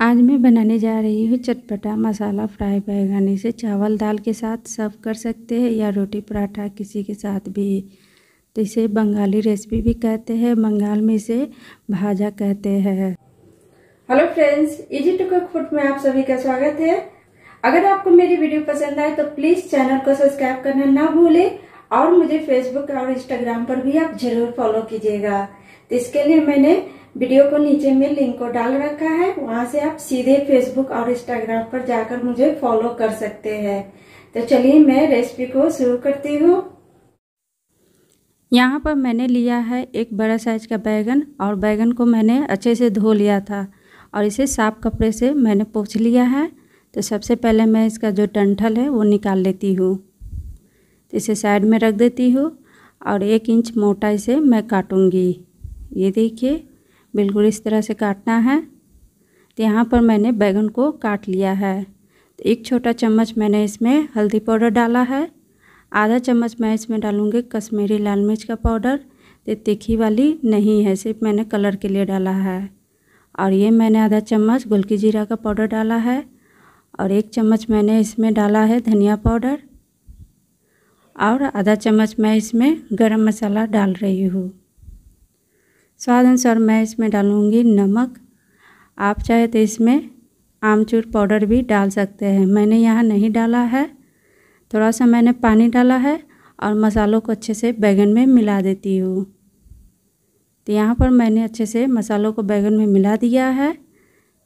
आज मैं बनाने जा रही हूँ चटपटा मसाला फ्राई बैगन से चावल दाल के साथ सर्व कर सकते हैं या रोटी पराठा किसी के साथ भी तो इसे बंगाली रेसिपी भी कहते हैं बंगाल में इसे भाजा कहते हैं hello friends easy to cook food में आप सभी का स्वागत है अगर आपको मेरी वीडियो पसंद आए तो प्लीज चैनल को सब्सक्राइब करना ना भूले और मुझे फेसबुक और इंस्टाग्राम पर भी आप जरूर फॉलो कीजिएगा तो इसके लिए मैंने वीडियो को नीचे में लिंक को डाल रखा है वहां से आप सीधे फेसबुक और इंस्टाग्राम पर जाकर मुझे फॉलो कर सकते हैं तो चलिए मैं रेसिपी को शुरू करती हूँ यहाँ पर मैंने लिया है एक बड़ा साइज का बैगन और बैगन को मैंने अच्छे से धो लिया था और इसे साफ कपड़े से मैंने पोछ लिया है तो सबसे पहले मैं इसका जो डंठल है वो निकाल लेती हूँ तो इसे साइड में रख देती हूँ और एक इंच मोटा इसे मैं काटूँगी ये देखिए बिल्कुल इस तरह से काटना है तो यहाँ पर मैंने बैगन को काट लिया है तो एक छोटा चम्मच मैंने इसमें हल्दी पाउडर डाला है आधा चम्मच मैं इसमें डालूँगी कश्मीरी लाल मिर्च का पाउडर तो तीखी वाली नहीं है सिर्फ मैंने कलर के लिए डाला है और ये मैंने आधा चम्मच गुलकी जीरा का पाउडर डाला है और एक चम्मच मैंने इसमें डाला है धनिया पाउडर और आधा चम्मच मैं इसमें गरम मसाला डाल रही हूँ स्वाद अनुसार मैं इसमें डालूँगी नमक आप चाहे तो इसमें आमचूर पाउडर भी डाल सकते हैं मैंने यहाँ नहीं डाला है थोड़ा सा मैंने पानी डाला है और मसालों को अच्छे से बैगन में मिला देती हूँ तो यहाँ पर मैंने अच्छे से मसालों को बैगन में मिला दिया है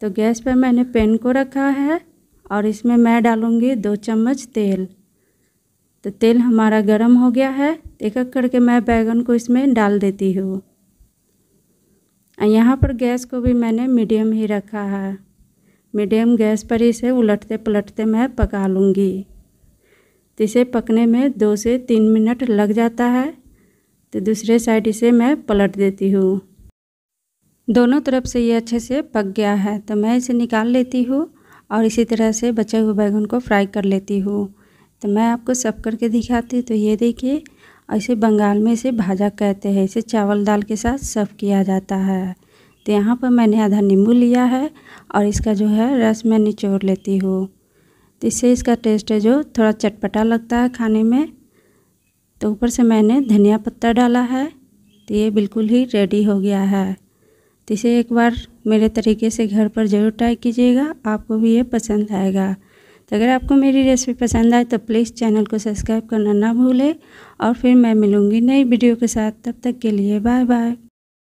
तो गैस पर मैंने पैन को रखा है और इसमें मैं डालूँगी दो चम्मच तेल तो तेल हमारा गर्म हो गया है एक एक करके मैं बैगन को इसमें डाल देती हूँ यहाँ पर गैस को भी मैंने मीडियम ही रखा है मीडियम गैस पर इसे उलटते पलटते मैं पका लूँगी तो इसे पकने में दो से तीन मिनट लग जाता है तो दूसरे साइड इसे मैं पलट देती हूँ दोनों तरफ से ये अच्छे से पक गया है तो मैं इसे निकाल लेती हूँ और इसी तरह से बचे हुए बैगन को फ्राई कर लेती हूँ तो मैं आपको सब करके दिखाती तो ये देखिए ऐसे बंगाल में इसे भाजा कहते हैं इसे चावल दाल के साथ सर्व किया जाता है तो यहाँ पर मैंने आधा नींबू लिया है और इसका जो है रस मैं निचोड़ लेती हूँ तो इससे इसका टेस्ट है जो थोड़ा चटपटा लगता है खाने में तो ऊपर से मैंने धनिया पत्ता डाला है तो ये बिल्कुल ही रेडी हो गया है तो इसे एक बार मेरे तरीके से घर पर ज़रूर ट्राई कीजिएगा आपको भी ये पसंद आएगा तो अगर आपको मेरी रेसिपी पसंद आए तो प्लीज़ चैनल को सब्सक्राइब करना ना भूलें और फिर मैं मिलूँगी नई वीडियो के साथ तब तक के लिए बाय बाय